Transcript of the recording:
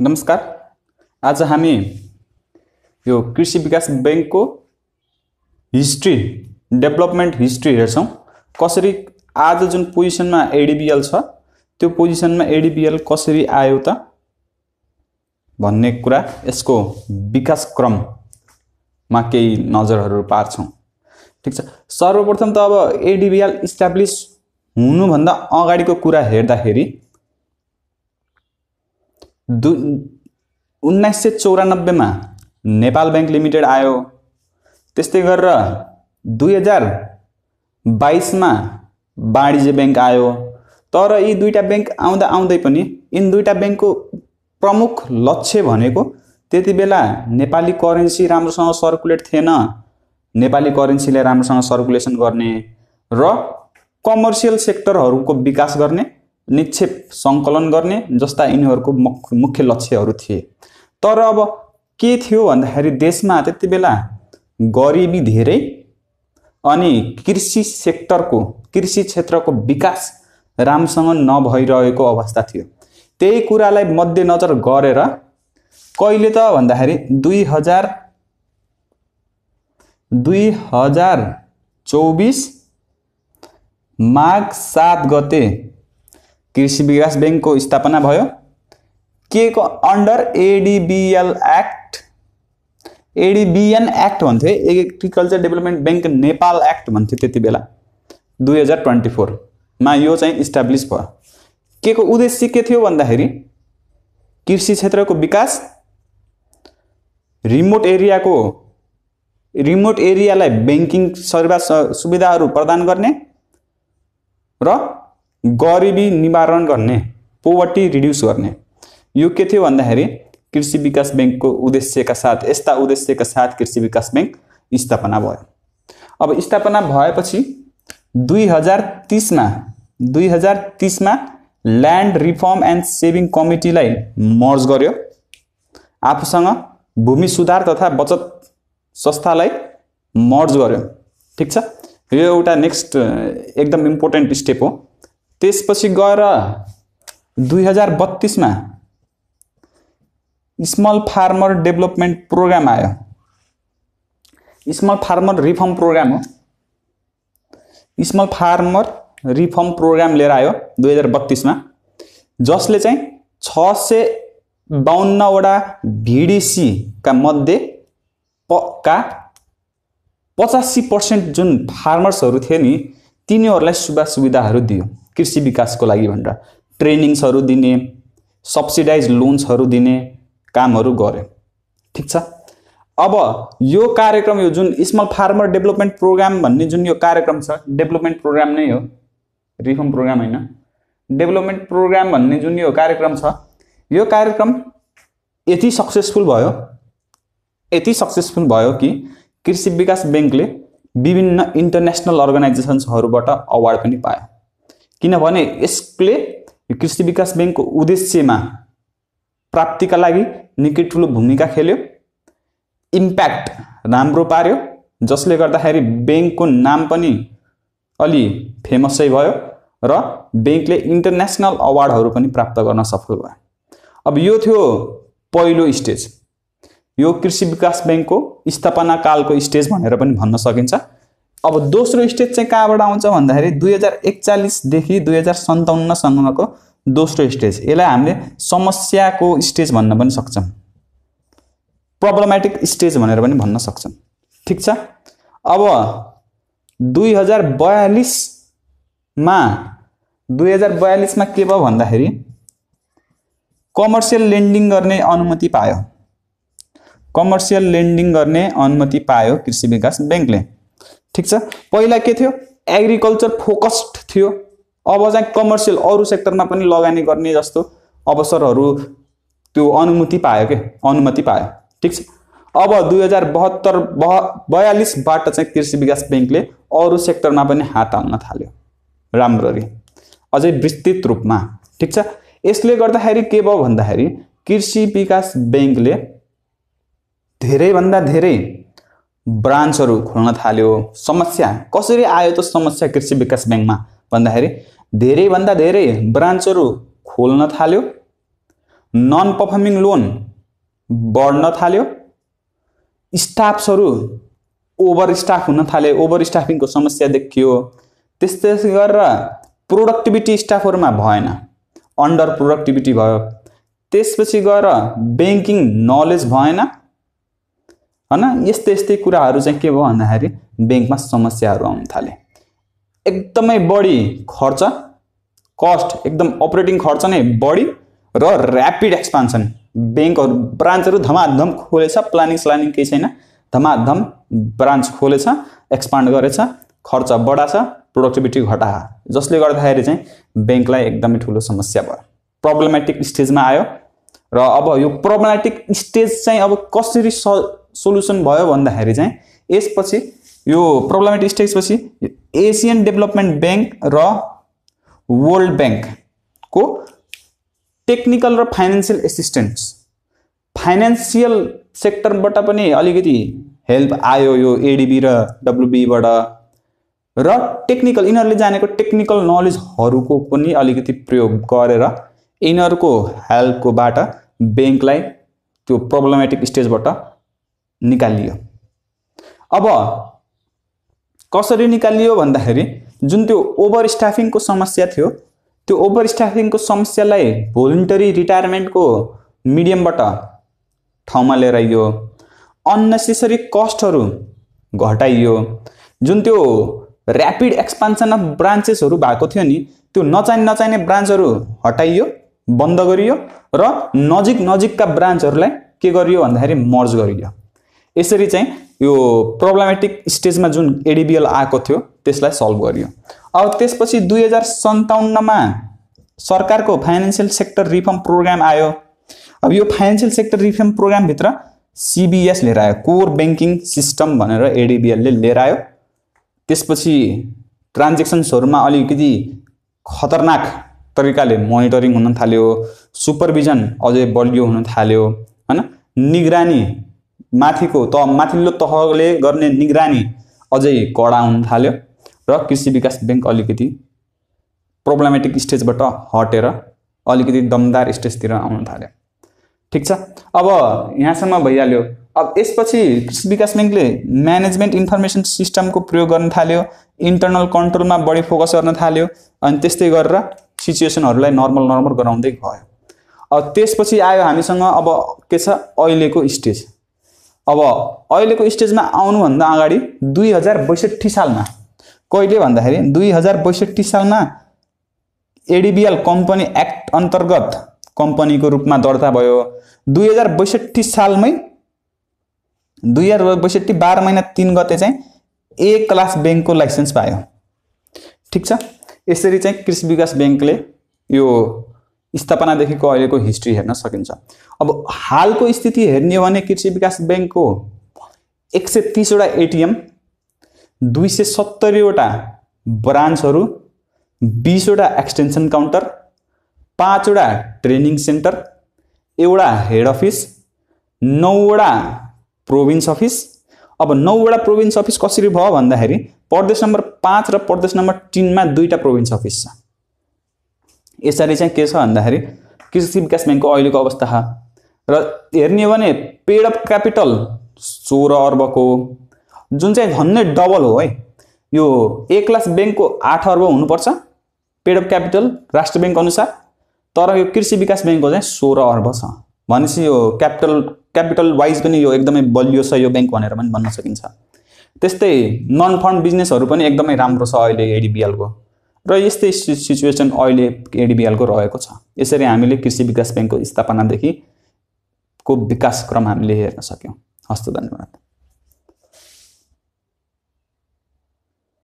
नमस्कार आज हामी यो कृषि विकास ब्याङ्कको हिस्ट्री डेभलपमेन्ट हिस्ट्री हेर्छौँ कसरी आज जुन पोजिसनमा एडिबिएल छ त्यो पोजिसनमा एडिबिएल कसरी आयो त भन्ने कुरा यसको विकास क्रममा केही नजरहरू पार्छौँ ठिक छ सर्वप्रथम त अब एडिबिएल इस्टाब्लिस हुनुभन्दा अगाडिको कुरा हेर्दाखेरि दु उन्नाइस सय चौरानब्बेमा नेपाल ब्याङ्क लिमिटेड आयो त्यस्तै गरेर दुई हजार बाइसमा वाणिज्य ब्याङ्क आयो तर यी दुईवटा ब्याङ्क आउँदा आउँदै पनि यिन दुईवटा ब्याङ्कको प्रमुख लक्ष्य भनेको त्यति बेला नेपाली करेन्सी राम्रोसँग सर्कुलेट थिएन नेपाली करेन्सीले राम्रोसँग सर्कुलेसन गर्ने र कमर्सियल सेक्टरहरूको विकास गर्ने निक्षेप सङ्कलन गर्ने जस्ता यिनीहरूको मुख्य लक्ष्यहरू थिए तर अब के थियो भन्दाखेरि देशमा त्यति बेला गरिबी धेरै अनि कृषि सेक्टरको कृषि क्षेत्रको विकास राम्रोसँग नभइरहेको अवस्था थियो त्यही कुरालाई मध्यनजर गरेर कहिले त भन्दाखेरि दुई हजार दुई हजार चौबिस माघ सात गते कृषि विकास ब्याङ्कको स्थापना भयो के को under ADBL act ADBN act भन्थ्यो agriculture development bank Nepal act भन्थ्यो त्यति बेला दुई हजार ट्वेन्टी फोरमा यो चाहिँ इस्टाब्लिस भयो के को उद्देश्य के थियो भन्दाखेरि कृषि क्षेत्रको विकास रिमोट एरियाको रिमोट एरियालाई ब्याङ्किङ सर्वा सुविधाहरू प्रदान गर्ने र गरिबी निवारण गर्ने पोभर्टी रिड्युस गर्ने यो के थियो भन्दाखेरि कृषि विकास ब्याङ्कको उद्देश्यका साथ यस्ता उद्देश्यका साथ कृषि विकास ब्याङ्क स्थापना भयो अब स्थापना भएपछि दुई हजार तिसमा दुई हजार तिसमा ल्यान्ड रिफर्म एन्ड सेभिङ कमिटीलाई मर्ज गर्यो आफूसँग भूमि सुधार तथा बचत संस्थालाई मर्ज गर्यो ठिक छ यो एउटा नेक्स्ट एकदम इम्पोर्टेन्ट स्टेप हो त्यसपछि गएर दुई हजार बत्तिसमा स्मल फार्मर डेभलपमेन्ट प्रोग्राम आयो स्मल फार्मर रिफर्म प्रोग्राम हो स्मल फार्मर रिफर्म प्रोग्राम लिएर आयो दुई हजार बत्तिसमा जसले चाहिँ छ सय बाहन्नवटा भिडिसीका मध्ये प का पचासी पर्सेन्ट जुन फार्मर्सहरू थिए नि तिनीहरूलाई सुविधा सुविधाहरू दियो कृषि विकासको लागि भनेर ट्रेनिङ्सहरू दिने सब्सिडाइज लोन्सहरू दिने कामहरू गरे ठिक छ अब यो कार्यक्रम यो जुन स्मल फार्मर डेभलपमेन्ट प्रोग्राम भन्ने जुन यो कार्यक्रम छ डेभलपमेन्ट प्रोग्राम नै हो रिफर्म प्रोग्राम होइन डेभलपमेन्ट प्रोग्राम भन्ने जुन यो कार्यक्रम छ यो कार्यक्रम यति सक्सेसफुल भयो यति सक्सेसफुल भयो कि कृषि विकास ब्याङ्कले विभिन्न इन्टरनेसनल अर्गनाइजेसन्सहरूबाट अवार्ड पनि पायो किनभने यसले कृषि विकास ब्याङ्कको उद्देश्यमा प्राप्तिका लागि निकै ठुलो भूमिका खेल्यो इम्प्याक्ट राम्रो पार्यो जसले गर्दाखेरि ब्याङ्कको नाम पनि अलि फेमसै भयो र ब्याङ्कले इन्टरनेसनल अवार्डहरू पनि प्राप्त गर्न सफल भयो अब यो थियो पहिलो स्टेज यो कृषि विकास ब्याङ्कको स्थापना कालको स्टेज भनेर पनि भन्न सकिन्छ अब दोस्रो स्टेज चाहिँ कहाँबाट आउँछ भन्दाखेरि दुई हजार एकचालिसदेखि दुई हजार सन्ताउन्नसम्मको दोस्रो स्टेज यसलाई हामीले समस्याको स्टेज भन्न पनि सक्छौँ प्रब्लमेटिक स्टेज भनेर पनि भन्न सक्छौँ ठिक छ अब दुई हजार बयालिसमा दुई हजार बयालिसमा के भयो भन्दाखेरि कमर्सियल लेन्डिङ गर्ने अनुमति पायो कमर्सियल लेन्डिङ गर्ने अनुमति पायो कृषि विकास ब्याङ्कले ठिक छ पहिला के थियो एग्रिकल्चर फोकस्ड थियो अब चाहिँ कमर्सियल अरू सेक्टरमा पनि लगानी गर्ने जस्तो अवसरहरू त्यो अनुमति पायो के अनुमति पायो ठिक छ अब दुई हजार बहत्तर बह बयालिसबाट चाहिँ कृषि विकास ब्याङ्कले अरू सेक्टरमा पनि हात हाल्न थाल्यो राम्ररी अझै विस्तृत रूपमा ठिक छ यसले गर्दाखेरि के भयो भन्दाखेरि कृषि विकास ब्याङ्कले धेरैभन्दा धेरै ब्रान्चहरू खोल्न थाल्यो समस्या कसरी आयो त समस्या कृषि विकास ब्याङ्कमा भन्दाखेरि धेरैभन्दा धेरै ब्रान्चहरू खोल्न थाल्यो नन पर्फर्मिङ लोन बढ्न थाल्यो स्टाफ्सहरू ओभर स्टाफ हुन थाल्यो ओभर स्टाफिङको समस्या देखियो त्यस्तै गरेर प्रोडक्टिभिटी स्टाफहरूमा भएन अन्डर प्रोडक्टिभिटी भयो त्यसपछि गएर ब्याङ्किङ नलेज भएन होइन यस्तै यस्तै कुराहरू चाहिँ के भयो भन्दाखेरि ब्याङ्कमा समस्याहरू आउन थाले एकदमै बढी खर्च कस्ट एकदम अपरेटिङ खर्च नै बढी र ऱ्यापिड एक्सपान्सन ब्याङ्कहरू ब्रान्चहरू धमाधम खोलेछ प्लानिङ स्लानिङ केही छैन धमाधम ब्रान्च खोलेछ एक्सपान्ड गरेछ खर्च बढाछ प्रोडक्टिभिटी घटा जसले गर्दाखेरि चाहिँ ब्याङ्कलाई एकदमै ठुलो समस्या भयो प्रब्लमेटिक स्टेजमा आयो र अब यो प्रब्लमेटिक स्टेज चाहिँ अब कसरी स सोल्युसन भयो भन्दाखेरि चाहिँ यसपछि यो प्रब्लमेटिक स्टेजपछि एसियन डेभलपमेन्ट ब्याङ्क र वर्ल्ड ब्याङ्कको टेक्निकल र फाइनेन्सियल एसिस्टेन्स फाइनेन्सियल सेक्टरबाट पनि अलिकति हेल्प आयो यो एडिबी र डब्लुबीबाट र टेक्निकल यिनीहरूले जानेको टेक्निकल नलेजहरूको पनि अलिकति प्रयोग गरेर यिनीहरूको हेल्पकोबाट ब्याङ्कलाई त्यो प्रब्लमेटिक स्टेजबाट निकालियो अब कसरी निकालियो भन्दाखेरि जुन त्यो ओभर स्टाफिङको समस्या थियो त्यो ओभर स्टाफिङको समस्यालाई भोलिन्टरी रिटायरमेन्टको मिडियमबाट ठाउँमा लिएर आइयो अन्नेसेसरी कस्टहरू घटाइयो जुन त्यो ऱ्यापिड एक्सपान्सन अफ ब्रान्चेसहरू भएको थियो नि त्यो नचाहिने नचाहिने ब्रान्चहरू हटाइयो बन्द गरियो र नजिक नजिकका ब्रान्चहरूलाई के गरियो भन्दाखेरि मर्ज गरियो यसरी चाहिँ यो प्रब्लमेटिक स्टेजमा जुन एडिबिएल आएको थियो त्यसलाई सल्भ गरियो अब त्यसपछि दुई हजार सन्ताउन्नमा सरकारको फाइनेन्सियल सेक्टर रिफर्म प्रोग्राम आयो अब यो फाइनेन्सियल सेक्टर रिफर्म प्रोग्रामभित्र सिबिएस लिएर आयो कोर ब्याङ्किङ सिस्टम भनेर एडिबिएलले लिएर आयो त्यसपछि ट्रान्जेक्सन्सहरूमा अलिकति खतरनाक तरिकाले मोनिटरिङ हुन थाल्यो सुपरभिजन अझै बलियो हुन थाल्यो होइन निगरानी माथिको त माथिल्लो तहले गर्ने निगरानी अझै कडा हुन थाल्यो र कृषि विकास ब्याङ्क अलिकति प्रोब्लमेटिक स्टेजबाट हटेर अलिकति दमदार स्टेजतिर आउन थाल्यो ठिक छ अब यहाँसम्म भइहाल्यो अब यसपछि कृषि विकास ब्याङ्कले म्यानेजमेन्ट इन्फर्मेसन सिस्टमको प्रयोग गर्न थाल्यो इन्टर्नल कन्ट्रोलमा बढी फोकस गर्न थाल्यो अनि त्यस्तै गरेर सिचुएसनहरूलाई नर्मल नर्मल गराउँदै गयो अब त्यसपछि आयो हामीसँग अब के छ अहिलेको स्टेज अब अहिलेको स्टेजमा आउनुभन्दा अगाडि दुई हजार बैसठी सालमा कहिले भन्दाखेरि दुई हजार बैसठी सालमा एडिबिएल कम्पनी एक्ट अन्तर्गत कम्पनीको रूपमा दर्ता भयो दुई हजार बैसठी सालमै दुई हजार बैसठी बाह्र महिना तिन गते चाहिँ ए क्लास ब्याङ्कको लाइसेन्स पायो ठिक छ यसरी चाहिँ कृषि विकास ब्याङ्कले यो स्थापनादेखिको अहिलेको हिस्ट्री हेर्न सकिन्छ अब हालको स्थिति हेर्ने हो भने कृषि विकास ब्याङ्कको एक सय तिसवटा एटिएम दुई सय सत्तरीवटा ब्रान्चहरू बिसवटा एक्सटेन्सन काउन्टर पाँचवटा ट्रेनिङ सेन्टर एउटा हेड अफिस नौवटा प्रोभिन्स अफिस अब नौवटा प्रोभिन्स अफिस कसरी भयो भन्दाखेरि प्रदेश नम्बर पाँच र प्रदेश नम्बर तिनमा दुईवटा प्रोभिन्स अफिस छ यसरी चाहिँ के छ भन्दाखेरि कृषि विकास ब्याङ्कको अहिलेको अवस्था र हेर्ने हो भने पेड अफ क्यापिटल सोह्र अर्बको जुन चाहिँ भन्ने डबल हो है यो ए क्लास ब्याङ्कको आठ अर्ब हुनुपर्छ पेड अफ क्यापिटल राष्ट्र ब्याङ्क अनुसार तर यो कृषि विकास ब्याङ्कको चाहिँ सोह्र अर्ब छ भनेपछि यो क्यापिटल क्यापिटल वाइज पनि यो एकदमै बलियो छ यो ब्याङ्क भनेर पनि भन्न सकिन्छ त्यस्तै नन फन्ड बिजनेसहरू पनि एकदमै राम्रो छ अहिले एडिबिएलको र यस्तै सिचुएसन अहिले एडिबिएलको रहेको छ यसरी हामीले कृषि विकास ब्याङ्कको स्थापनादेखि को विकासक्रम हामीले हेर्न सक्यौँ हस्त धन्यवाद